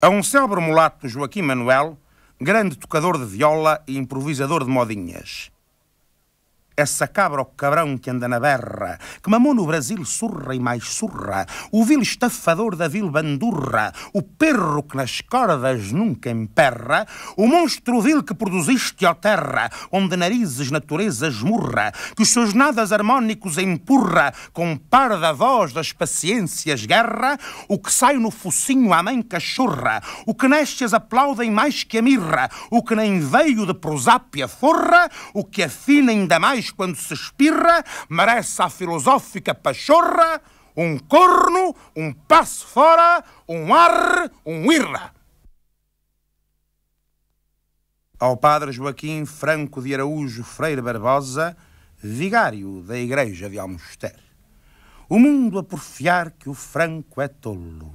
A um célebre mulato Joaquim Manuel, grande tocador de viola e improvisador de modinhas essa cabra ou cabrão que anda na berra, que mamou no Brasil surra e mais surra, o vil estafador da vil bandurra, o perro que nas cordas nunca emperra, o monstro vil que produziste, ó terra, onde narizes naturezas murra, que os seus nadas harmónicos empurra, com par da voz das paciências guerra, o que sai no focinho à mãe cachorra, o que nestes aplaudem mais que a mirra, o que nem veio de prosápia forra, o que afina ainda mais quando se espirra, merece a filosófica pachorra um corno, um passo fora, um ar, um irra. Ao padre Joaquim Franco de Araújo Freire Barbosa, vigário da Igreja de Almoster. O mundo a porfiar que o Franco é tolo,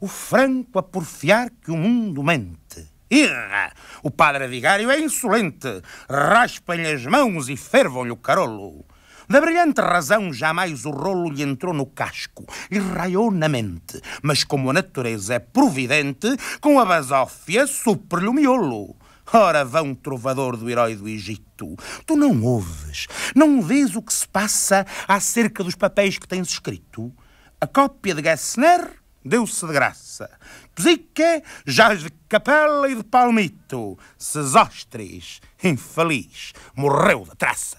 o Franco a porfiar que o mundo mente irra. O padre vigário é insolente, raspam-lhe as mãos e fervam-lhe o carolo. Da brilhante razão jamais o rolo lhe entrou no casco e raiou na mente, mas como a natureza é providente, com a basófia supre-lhe o miolo. Ora, vão trovador do herói do Egito, tu não ouves, não vês o que se passa acerca dos papéis que tens escrito? A cópia de Gessner deu-se de graça. Psique jaz de capela e de palmito. Sesostres, infeliz, morreu da traça.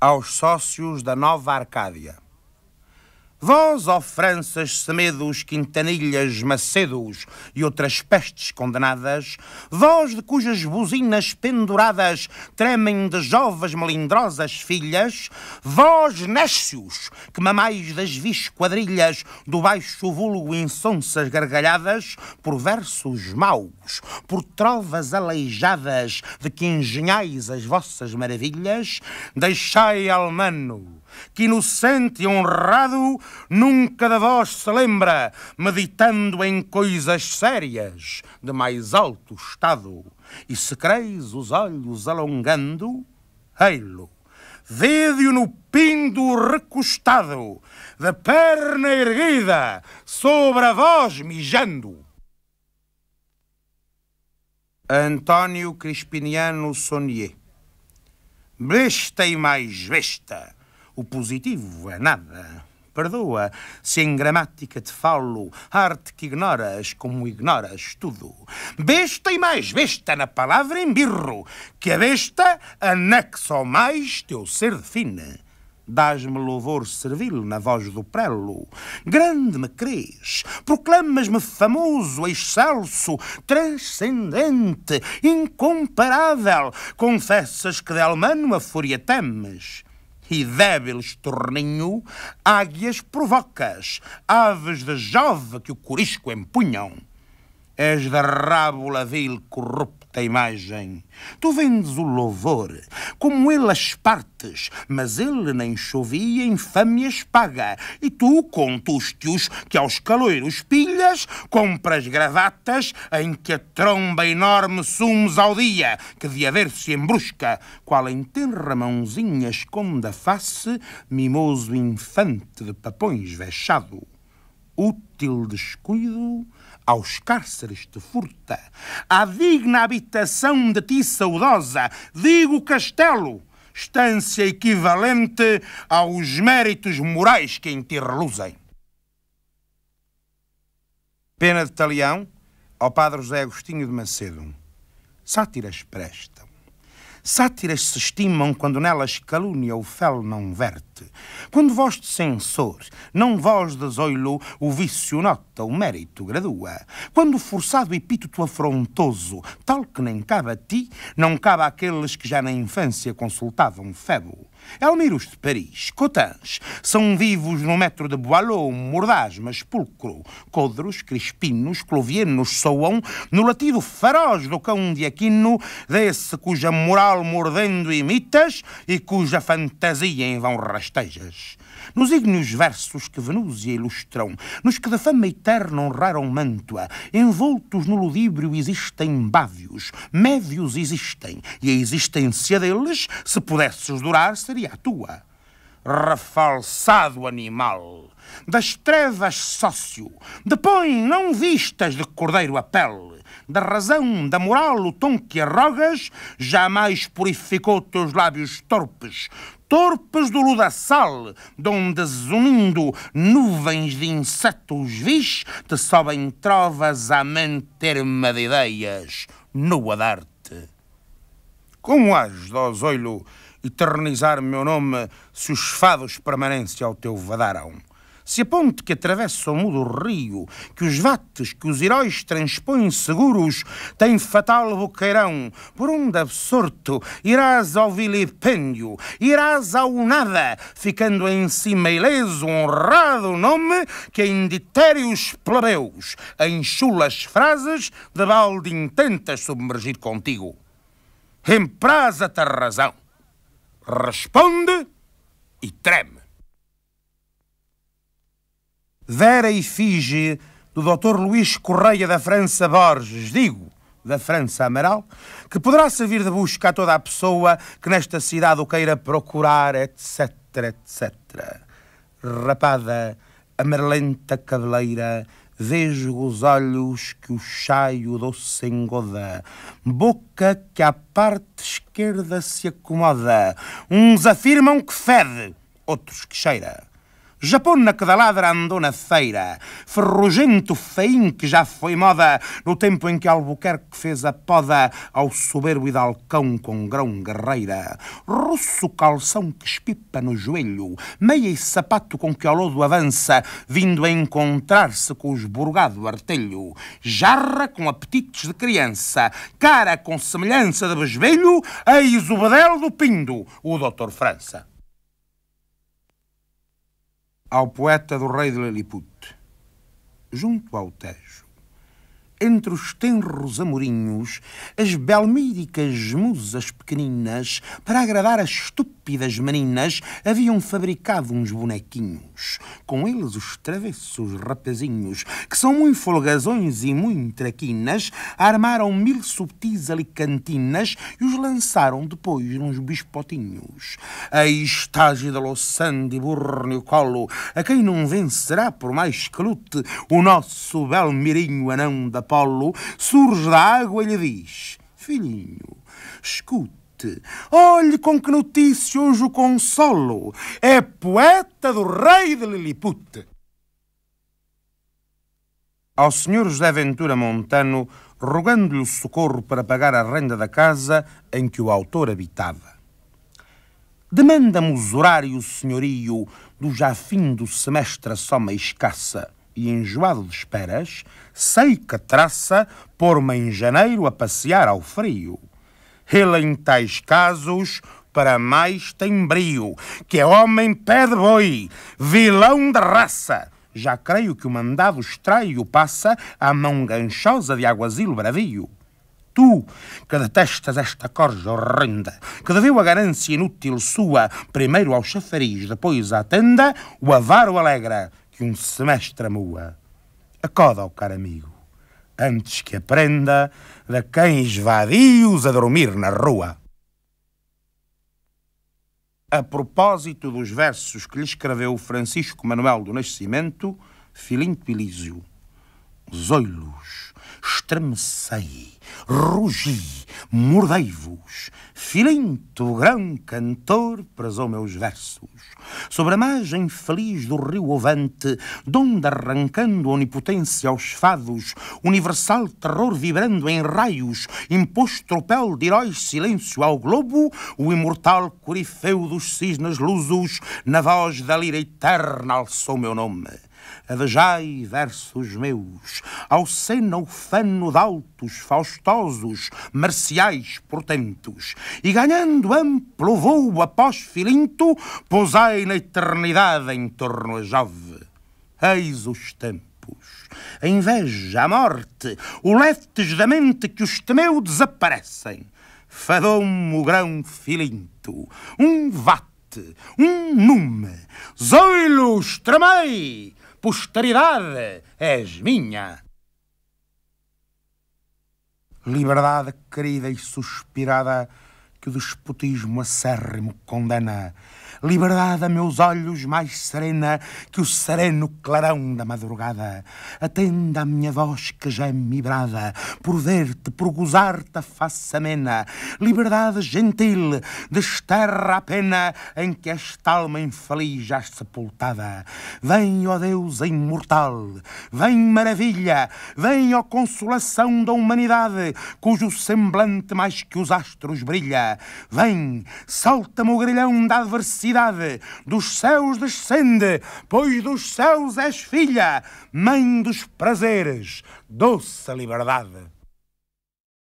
Aos sócios da Nova Arcádia. Vós, ó Franças, Semedos, Quintanilhas, Macedos e outras pestes condenadas, vós de cujas buzinas penduradas tremem de jovens melindrosas filhas, vós, Nécios, que mamais das vis quadrilhas do baixo vulgo insonsas gargalhadas, por versos maus, por trovas aleijadas de que engenhais as vossas maravilhas, deixai, almano, que inocente e honrado nunca de vós se lembra, meditando em coisas sérias de mais alto estado. E se creis os olhos alongando, ei-lo, vede-o no pindo recostado, da perna erguida, sobre a voz mijando. Antônio Crispiniano Sonier Besta e mais besta o positivo é nada. Perdoa se em gramática te falo, arte que ignoras como ignoras tudo. Besta e mais besta na palavra embirro, que a besta anexa ao mais teu ser define. Dás-me louvor servil na voz do prelo. Grande me crês, proclamas-me famoso, excelso, transcendente, incomparável. Confessas que de Almano a fúria temes e débil torninho, águias provocas, aves de jove que o corisco empunham. És da rábula vil corrupta imagem. Tu vendes o louvor, como ele as partes, mas ele nem chovia infâmias paga. E tu, com que aos caloiros pilhas, compras gravatas em que a tromba enorme sumes ao dia, que de haver se embrusca, qual enterra mãozinha esconda face, mimoso infante de papões vexado. Útil descuido aos cárceres te furta, à digna habitação de ti saudosa, digo castelo, estância equivalente aos méritos morais que em ti reluzem. Pena de Talião ao Padre José Agostinho de Macedo. Sátiras prestam. Sátiras se estimam quando nelas calúnia o fel não verte. Quando voz de censor, não voz de zoilo, o vício nota, o mérito gradua. Quando forçado epíteto afrontoso, tal que nem cabe a ti, não cabe àqueles que já na infância consultavam Febo. Elmiros de Paris, Cotans, são vivos no metro de Boileau, Mordaz, mas pulcro. Codros, Crispinos, Clovienos soam no latido feroz do cão de Aquino, desse cuja moral mordendo imitas e cuja fantasia em vão rastejas. Nos ígneos versos que Venúzia ilustram, nos que da fama eterna honraram Mantua, envoltos no ludíbrio existem bávios, médios existem, e a existência deles, se pudesse durar, seria seria a tua. Refalsado animal, das trevas sócio, depõe não vistas de cordeiro a pele, da razão, da moral, o tom que arrogas, jamais purificou teus lábios torpes, torpes do ludaçal, de onde, zunindo nuvens de insetos vis, te sobem trovas a manter-me de ideias, nua darte. Como és, dozolho, eternizar meu nome se os fados permanecem ao teu vadarão. Se a ponte que atravessa o mudo rio, que os vates que os heróis transpõem seguros, tem fatal boqueirão, por onde absorto irás ao vilipêndio, irás ao nada, ficando em cima ileso honrado nome que em ditérios plebeus, em chulas frases, de balde intentas submergir contigo. Emprasa-te a razão responde e treme. Vera e Fige, do Dr. Luís Correia da França Borges, digo, da França Amaral, que poderá servir de busca a toda a pessoa que nesta cidade o queira procurar, etc, etc. Rapada, amarelenta cabeleira, Vejo os olhos que o chaio doce engoda, boca que à parte esquerda se acomoda. Uns afirmam que fede, outros que cheira. Japona que da ladra andou na feira, ferrugento feim que já foi moda no tempo em que Albuquerque fez a poda ao soberbo hidalcão com grão guerreira. Russo calção que espipa no joelho, meia e sapato com que ao lodo avança, vindo a encontrar-se com os burgado artelho. Jarra com apetites de criança, cara com semelhança de besvelho, eis o bedel do Pindo, o doutor França ao poeta do rei de Lilliput. Junto ao Tejo, entre os tenros amorinhos, as belmíricas musas pequeninas, para agradar as estúpidas meninas, haviam fabricado uns bonequinhos. Com eles os travessos rapazinhos, que são muito folgazões e muito traquinas, armaram mil subtis alicantinas e os lançaram depois nos bispotinhos. A estágio da Loçande e colo, a quem não vencerá por mais que lute, o nosso belmirinho anão da Apolo, surge da água e lhe diz: Filhinho, escute, olhe com que notícia hoje o consolo. É poeta do rei de Lilliput. Ao senhor José Ventura Montano, rogando-lhe o socorro para pagar a renda da casa em que o autor habitava. Demanda-me usurário senhorio do já fim do semestre a soma escassa, e enjoado de esperas, sei que traça pôr-me em janeiro a passear ao frio. Ele, em tais casos, para mais tem brio, que é homem pé de boi, vilão de raça. Já creio que o mandado estraio passa à mão ganchosa de aguazil bravio tu que detestas esta corja horrenda, que deveu a ganância inútil sua, primeiro ao chafariz, depois à tenda, o avaro alegra, que um semestre mua. acorda ao caro amigo, antes que aprenda de cães vadios a dormir na rua. A propósito dos versos que lhe escreveu Francisco Manuel do Nascimento, Filinto Elísio, Zoilos, estremecei, rugi, mordei-vos. Filinto, grão cantor, prezou meus versos. Sobre a margem feliz do rio ovante, donde arrancando onipotência aos fados, universal terror vibrando em raios, impôs tropel de heróis silêncio ao globo, o imortal corifeu dos cisnes lusos, na voz da lira eterna alçou meu nome. Adejai versos meus, ao seno ufano de altos, faustosos, marciais portentos, e ganhando amplo voo após filinto, pousai na eternidade em torno a Jove. Eis os tempos a inveja, a morte, o leftes da mente que os temeu desaparecem. Fadou-me o grão filinto, um vate, um nume, zoilos, tremei, Posteridade és minha. Liberdade querida e suspirada que o despotismo acérrimo condena Liberdade a meus olhos mais serena que o sereno clarão da madrugada. Atenda a minha voz que já é brada por ver-te, por gozar-te a face amena. Liberdade gentil, desterra a pena em que esta alma infeliz já é sepultada. Vem, ó Deus imortal, vem maravilha, vem, ó consolação da humanidade, cujo semblante mais que os astros brilha. Vem, salta-me o grilhão da adversidade dos céus descende, pois dos céus és filha, mãe dos prazeres, doce liberdade.